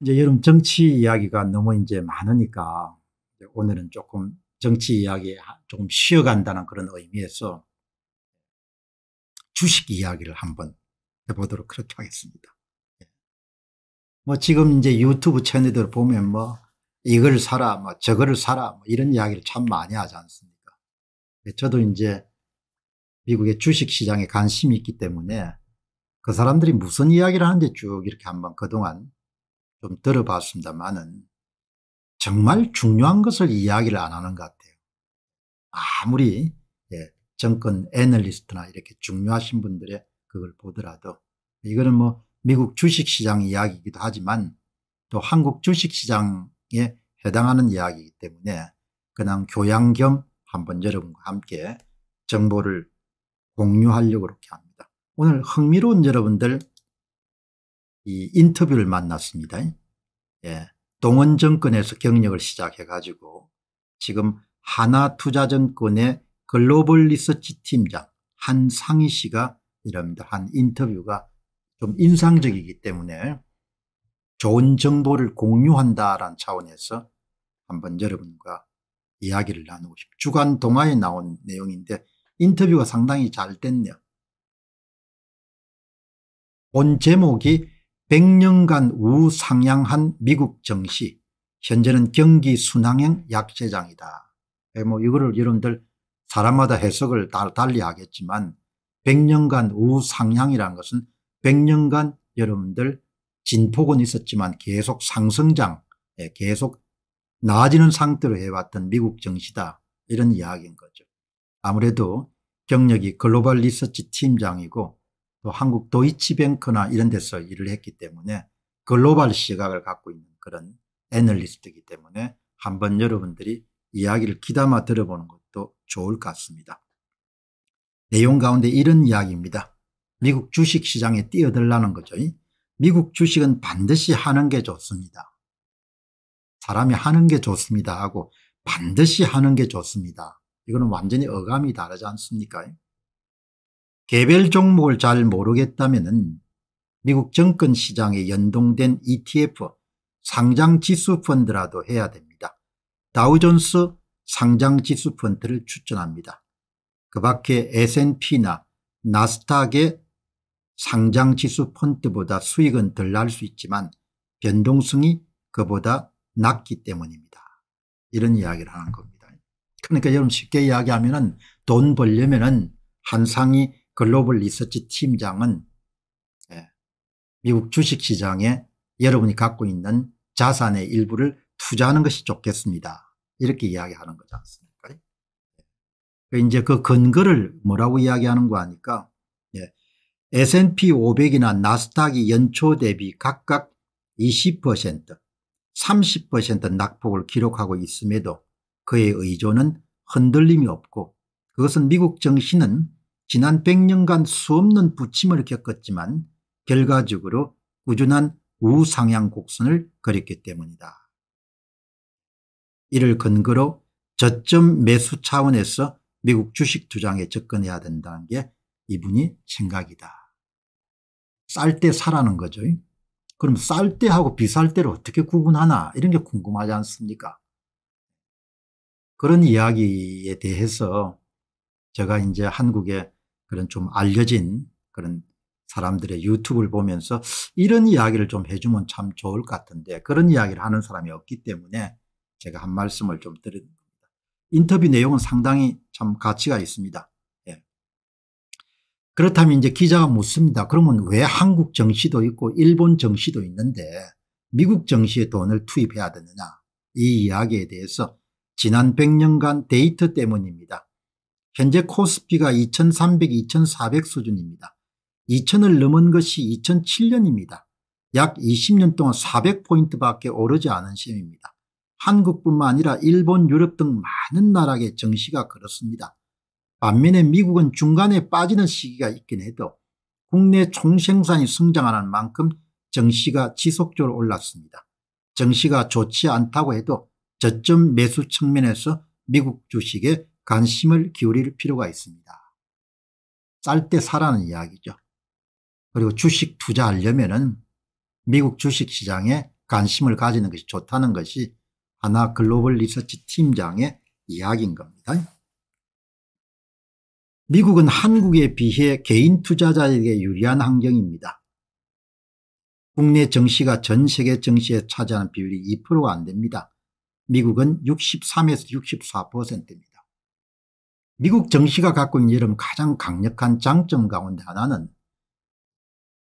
이제 여름 정치 이야기가 너무 이제 많으니까 오늘은 조금 정치 이야기 조금 쉬어간다는 그런 의미에서 주식 이야기를 한번 해보도록 그렇게 하겠습니다. 예. 뭐 지금 이제 유튜브 채널들 보면 뭐 이걸 사라, 뭐 저거를 사라, 뭐 이런 이야기를 참 많이 하지 않습니까? 예, 저도 이제 미국의 주식 시장에 관심이 있기 때문에 그 사람들이 무슨 이야기를 하는지 쭉 이렇게 한번 그동안 좀 들어봤습니다만은 정말 중요한 것을 이야기를 안 하는 것 같아요. 아무리 예, 정권 애널리스트나 이렇게 중요하신 분들의 그걸 보더라도 이거는 뭐 미국 주식시장 이야기이기도 하지만 또 한국 주식시장에 해당하는 이야기이기 때문에 그냥 교양 겸 한번 여러분과 함께 정보를 공유하려고 그렇게 합니다. 오늘 흥미로운 여러분들 이 인터뷰를 만났습니다. 예. 동원 정권에서 경력을 시작해 가지고 지금 하나투자증권의 글로벌 리서치 팀장 한상희 씨가 이럽니다. 한 인터뷰가 좀 인상적이기 때문에 좋은 정보를 공유한다라는 차원에서 한번 여러분과 이야기를 나누고 싶 주간 동화에 나온 내용인데 인터뷰가 상당히 잘 됐네요. 본 제목이 100년간 우상향한 미국 정시 현재는 경기 순항행 약재장이다. 예, 뭐 이거를 여러분들 사람마다 해석을 다 달리 하겠지만 100년간 우상향이라는 것은 100년간 여러분들 진폭은 있었지만 계속 상승장 예, 계속 나아지는 상태로 해왔던 미국 정시다 이런 이야기인 거죠. 아무래도 경력이 글로벌 리서치 팀장이고 또 한국 도이치뱅크나 이런 데서 일을 했기 때문에 글로벌 시각을 갖고 있는 그런 애널리스트이기 때문에 한번 여러분들이 이야기를 귀담아 들어보는 것도 좋을 것 같습니다. 내용 가운데 이런 이야기입니다. 미국 주식시장에 뛰어들라는 거죠. 미국 주식은 반드시 하는 게 좋습니다. 사람이 하는 게 좋습니다 하고 반드시 하는 게 좋습니다. 이거는 완전히 어감이 다르지 않습니까? 개별 종목을 잘 모르겠다면 미국 정권 시장에 연동된 ETF 상장 지수 펀드라도 해야 됩니다. 다우존스 상장 지수 펀드를 추천합니다. 그 밖에 S&P나 나스닥의 상장 지수 펀드보다 수익은 덜 날 수 있지만 변동성이 그보다 낮기 때문입니다. 이런 이야기를 하는 겁니다. 그러니까 여러분 쉽게 이야기하면 은돈 벌려면 은한 상이 글로벌 리서치 팀장은 예. 미국 주식시장에 여러분이 갖고 있는 자산의 일부를 투자하는 것이 좋겠습니다. 이렇게 이야기하는 거지 않습니까? 예. 그 이제 그 근거를 뭐라고 이야기하는 거 아니까 S&P 예. 500이나 나스닥이 연초 대비 각각 20% 30% 낙폭을 기록하고 있음에도 그의 의존은 흔들림이 없고 그것은 미국 정신은 지난 100년간 수없는 부침을 겪었지만 결과적으로 꾸준한 우상향 곡선을 그렸기 때문이다. 이를 근거로 저점 매수 차원에서 미국 주식 투자에 접근해야 된다는 게 이분이 생각이다. 쌀 때 사라는 거죠. 그럼 쌀 때하고 비쌀 때를 어떻게 구분하나 이런 게 궁금하지 않습니까? 그런 이야기에 대해서 제가 이제 한국에 그런 좀 알려진 그런 사람들의 유튜브를 보면서 이런 이야기를 좀 해주면 참 좋을 것 같은데 그런 이야기를 하는 사람이 없기 때문에 제가 한 말씀을 좀 드리는 겁니다. 인터뷰 내용은 상당히 참 가치가 있습니다. 예. 그렇다면 이제 기자가 묻습니다. 그러면 왜 한국 정시도 있고 일본 정시도 있는데 미국 정시에 돈을 투입해야 되느냐 이 이야기에 대해서 지난 100년간 데이터 때문입니다. 현재 코스피가 2300, 2400 수준입니다. 2000을 넘은 것이 2007년입니다. 약 20년 동안 400포인트밖에 오르지 않은 셈입니다. 한국뿐만 아니라 일본, 유럽 등 많은 나라의 정시가 그렇습니다. 반면에 미국은 중간에 빠지는 시기가 있긴 해도 국내 총생산이 성장하는 만큼 정시가 지속적으로 올랐습니다. 정시가 좋지 않다고 해도 저점 매수 측면에서 미국 주식에 관심을 기울일 필요가 있습니다. 짧게 사라는 이야기죠. 그리고 주식 투자하려면 은 미국 주식시장에 관심을 가지는 것이 좋다는 것이 하나 글로벌 리서치 팀장의 이야기인 겁니다. 미국은 한국에 비해 개인 투자자에게 유리한 환경입니다. 국내 정시가 전 세계 정시에 차지하는 비율이 2%가 안 됩니다. 미국은 63에서 64%입니다. 미국 정시가 갖고 있는 여러분 가장 강력한 장점 가운데 하나는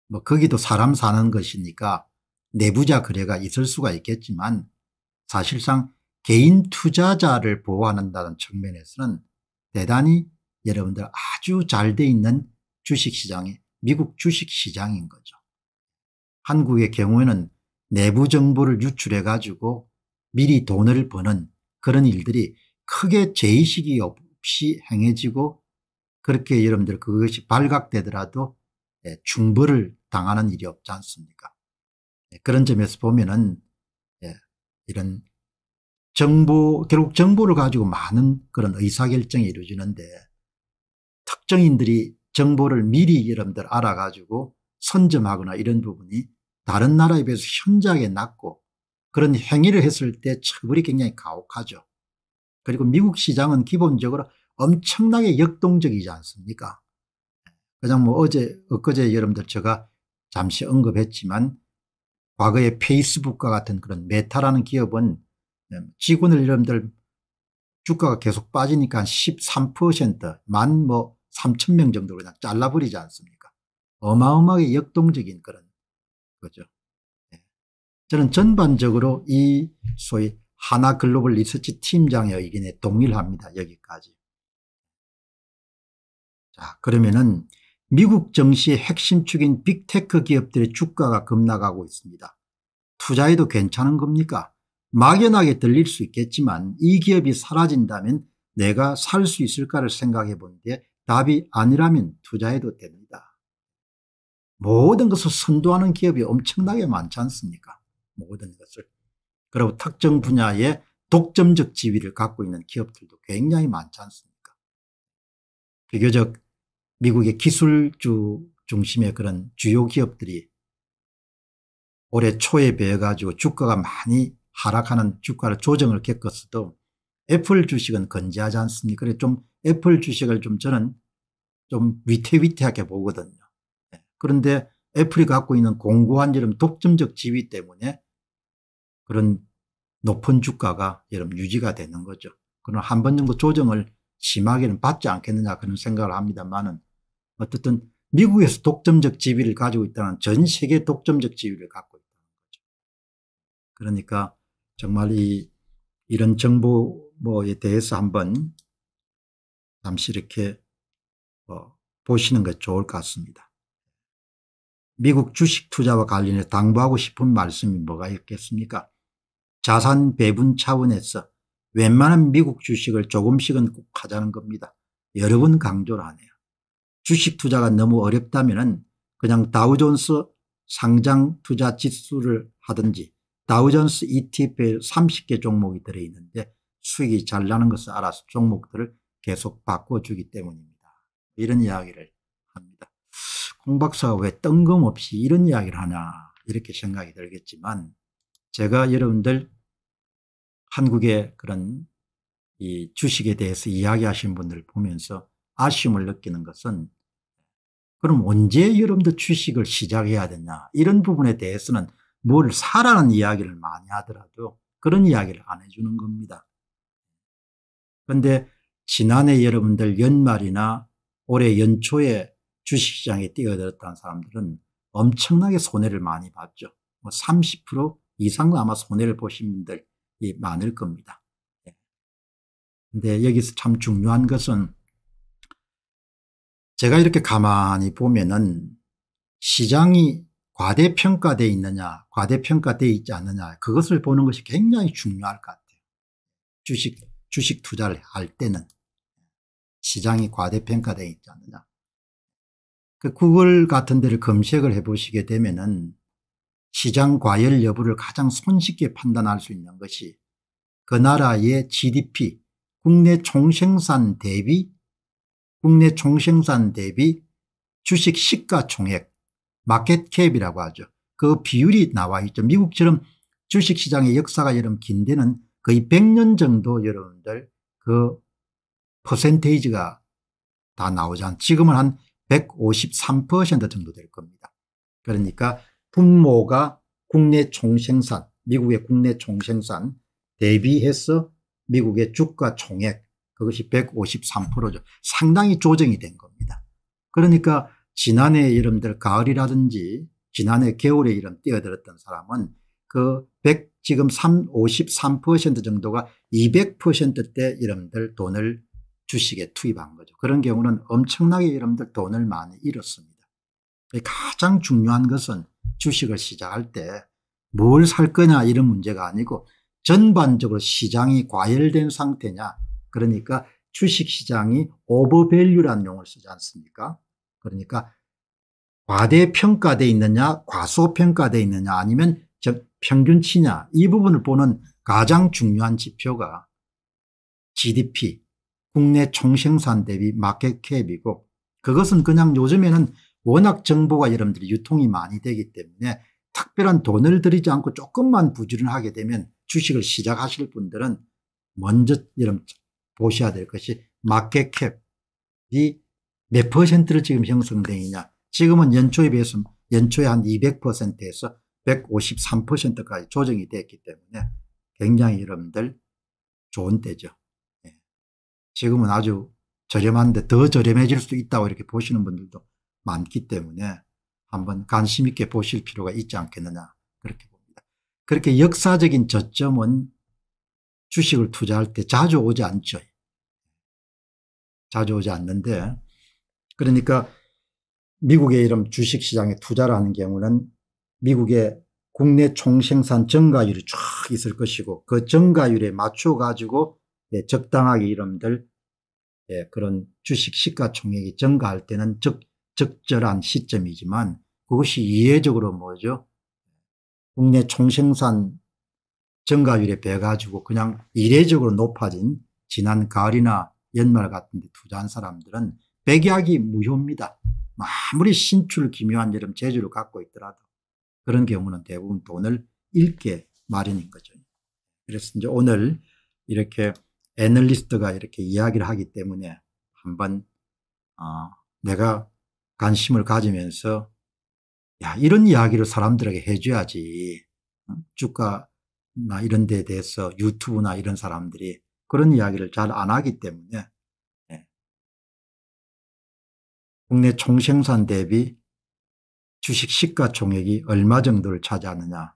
뭐 거기도 사람 사는 것이니까 내부자 거래가 있을 수가 있겠지만 사실상 개인 투자자를 보호한다는 측면에서는 대단히 여러분들 아주 잘 돼 있는 주식시장이 미국 주식시장인 거죠. 한국의 경우에는 내부 정보를 유출해 가지고 미리 돈을 버는 그런 일들이 크게 제의식이 없고 피행해지고 그렇게 여러분들 그것이 발각되더라도 예, 중벌을 당하는 일이 없지 않습니까? 예, 그런 점에서 보면은 예, 이런 정보 결국 정보를 가지고 많은 그런 의사결정이 이루어지는데 특정인들이 정보를 미리 여러분들 알아가지고 선점하거나 이런 부분이 다른 나라에 비해서 현저하게 낮고 그런 행위를 했을 때 처벌이 굉장히 가혹하죠. 그리고 미국 시장은 기본적으로 엄청나게 역동적이지 않습니까? 그냥 뭐 어제, 엊그제 여러분들 제가 잠시 언급했지만 과거의 페이스북과 같은 그런 메타라는 기업은 직원을 여러분들 주가가 계속 빠지니까 한13%만 뭐 3천 명 정도 그냥 잘라버리지 않습니까? 어마어마하게 역동적인 그런 거죠. 예. 저는 전반적으로 이 소위 하나 글로벌 리서치 팀장의 의견에 동일합니다. 여기까지. 자, 그러면은 미국 정시의 핵심 축인 빅테크 기업들의 주가가 급락하고 있습니다. 투자해도 괜찮은 겁니까? 막연하게 들릴 수 있겠지만 이 기업이 사라진다면 내가 살 수 있을까를 생각해 본데 답이 아니라면 투자해도 됩니다. 모든 것을 선도하는 기업이 엄청나게 많지 않습니까? 모든 것을. 그리고 특정 분야의 독점적 지위를 갖고 있는 기업들도 굉장히 많지 않습니까 비교적 미국의 기술주 중심의 그런 주요 기업들이 올해 초에 비해 가지고 주가가 많이 하락하는 주가를 조정을 겪었어도 애플 주식은 건재하지 않습니까 그래서 좀 애플 주식을 좀 저는 좀 위태위태하게 보거든요 네. 그런데 애플이 갖고 있는 공고한 이런 독점적 지위 때문에 그런 높은 주가가 여러분 유지가 되는 거죠. 그런 한번 정도 조정을 심하게는 받지 않겠느냐 그런 생각을 합니다만은 어쨌든 미국에서 독점적 지위를 가지고 있다는 전 세계 독점적 지위를 갖고 있다는 거죠. 그러니까 정말 이 이런 정보에 대해서 한번 잠시 이렇게 어, 보시는 게 좋을 것 같습니다. 미국 주식 투자와 관련해 당부하고 싶은 말씀이 뭐가 있겠습니까? 자산 배분 차원에서 웬만한 미국 주식을 조금씩은 꼭 하자는 겁니다. 여러 번 강조를 하네요. 주식 투자가 너무 어렵다면 그냥 다우존스 상장 투자 지수를 하든지 다우존스 ETF에 30개 종목이 들어있는데 수익이 잘 나는 것을 알아서 종목들을 계속 바꿔주기 때문입니다. 이런 이야기를 합니다. 콩박사가 왜 뜬금없이 이런 이야기를 하냐 이렇게 생각이 들겠지만 제가 여러분들 한국의 그런 이 주식에 대해서 이야기하신 분들 보면서 아쉬움을 느끼는 것은 그럼 언제 여러분들 주식을 시작해야 되냐 이런 부분에 대해서는 뭘 사라는 이야기를 많이 하더라도 그런 이야기를 안 해주는 겁니다. 그런데 지난해 여러분들 연말이나 올해 연초에 주식시장에 뛰어들었다는 사람들은 엄청나게 손해를 많이 봤죠. 뭐 30%, 이상 아마 손해를 보신 분들이 많을 겁니다. 예. 근데 여기서 참 중요한 것은 제가 이렇게 가만히 보면은 시장이 과대평가되어 있느냐 과대평가되어 있지 않느냐 그것을 보는 것이 굉장히 중요할 것 같아요. 주식 주식 투자를 할 때는 시장이 과대평가되어 있지 않느냐. 그 구글 같은 데를 검색을 해보시게 되면은 시장 과열 여부를 가장 손쉽게 판단할 수 있는 것이 그 나라의 GDP 국내 총생산 대비 국내 총생산 대비 주식 시가총액 마켓캡이라고 하죠. 그 비율이 나와 있죠. 미국처럼 주식시장의 역사가 여러분 긴 데는 거의 100년 정도 여러분들 그 퍼센테이지가 다 나오지 않 지금은 한 153% 정도 될 겁니다. 그러니까 분모가 국내 총생산 미국의 국내 총생산 대비해서 미국의 주가 총액 그것이 153%죠. 상당히 조정이 된 겁니다. 그러니까 지난해 이름들 가을이라든지 지난해 겨울에 이름 떼어들었던 사람은 그 100, 지금 3, 53% 정도가 200%대 이름들 돈을 주식에 투입한 거죠. 그런 경우는 엄청나게 이름들 돈을 많이 잃었습니다. 가장 중요한 것은 주식을 시작할 때 뭘 살 거냐 이런 문제가 아니고 전반적으로 시장이 과열된 상태냐 그러니까 주식시장이 오버밸류라는 용어를 쓰지 않습니까 그러니까 과대평가돼 있느냐 과소평가돼 있느냐 아니면 평균치냐 이 부분을 보는 가장 중요한 지표가 GDP 국내 총생산 대비 마켓캡이고 그것은 그냥 요즘에는 워낙 정보가 여러분들이 유통이 많이 되기 때문에 특별한 돈을 들이지 않고 조금만 부지런하게 되면 주식을 시작하실 분들은 먼저 여러분 보셔야 될 것이 마켓캡이 몇 퍼센트를 지금 형성되느냐 지금은 연초에 비해서 연초에 한 200%에서 153%까지 조정이 됐기 때문에 굉장히 여러분들 좋은 때죠. 예. 지금은 아주 저렴한데 더 저렴해질 수도 있다고 이렇게 보시는 분들도 많기 때문에 한번 관심 있게 보실 필요가 있지 않겠느냐 그렇게 봅니다. 그렇게 역사적인 저점은 주식을 투자할 때 자주 오지 않죠. 자주 오지 않는데 그러니까 미국의 이런 주식시장에 투자를 하는 경우는 미국의 국내 총생산 증가율이 쫙 있을 것이고 그 증가율에 맞춰 가지고 예, 적당하게 이름들 예, 그런 주식 시가총액이 증가할 때는 적, 적절한 시점이지만 그것이 이해적으로 뭐죠? 국내 총생산 증가율에 배 가지고 그냥 이례적으로 높아진 지난 가을이나 연말 같은 데 투자한 사람들은 백약이 무효입니다. 아무리 신출 기묘한 이런 재주를 갖고 있더라도 그런 경우는 대부분 돈을 잃게 마련인 거죠. 그래서 이제 오늘 이렇게 애널리스트가 이렇게 이야기를 하기 때문에 한번 어, 내가 관심을 가지면서 야 이런 이야기를 사람들에게 해줘야지 주가나 이런 데에 대해서 유튜브나 이런 사람들이 그런 이야기를 잘 안 하기 때문에 예. 국내 총생산 대비 주식 시가총액이 얼마 정도를 차지하느냐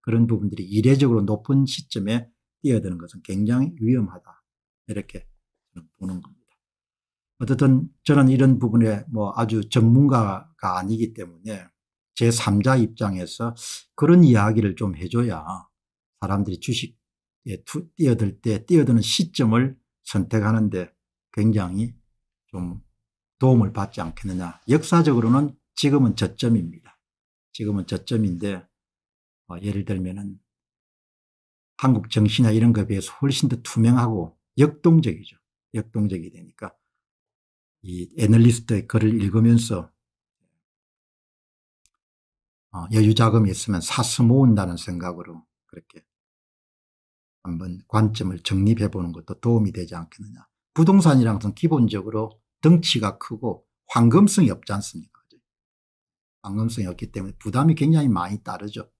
그런 부분들이 이례적으로 높은 시점에 뛰어드는 것은 굉장히 위험하다 이렇게 보는 겁니다. 어쨌든 저는 이런 부분에 뭐 아주 전문가가 아니기 때문에 제 3자 입장에서 그런 이야기를 좀 해줘야 사람들이 주식에 투, 뛰어들 때 뛰어드는 시점을 선택하는데 굉장히 좀 도움을 받지 않겠느냐. 역사적으로는 지금은 저점입니다. 지금은 저점인데 어, 예를 들면은 한국 정신이나 이런 것에 비해서 훨씬 더 투명하고 역동적이죠. 역동적이 되니까 이 애널리스트의 글을 읽으면서 어, 여유 자금이 있으면 사서 모은다는 생각으로 그렇게 한번 관점을 정립해 보는 것도 도움이 되지 않겠느냐. 부동산이란 것은 기본적으로 덩치가 크고 황금성이 없지 않습니까? 황금성이 없기 때문에 부담이 굉장히 많이 따르죠.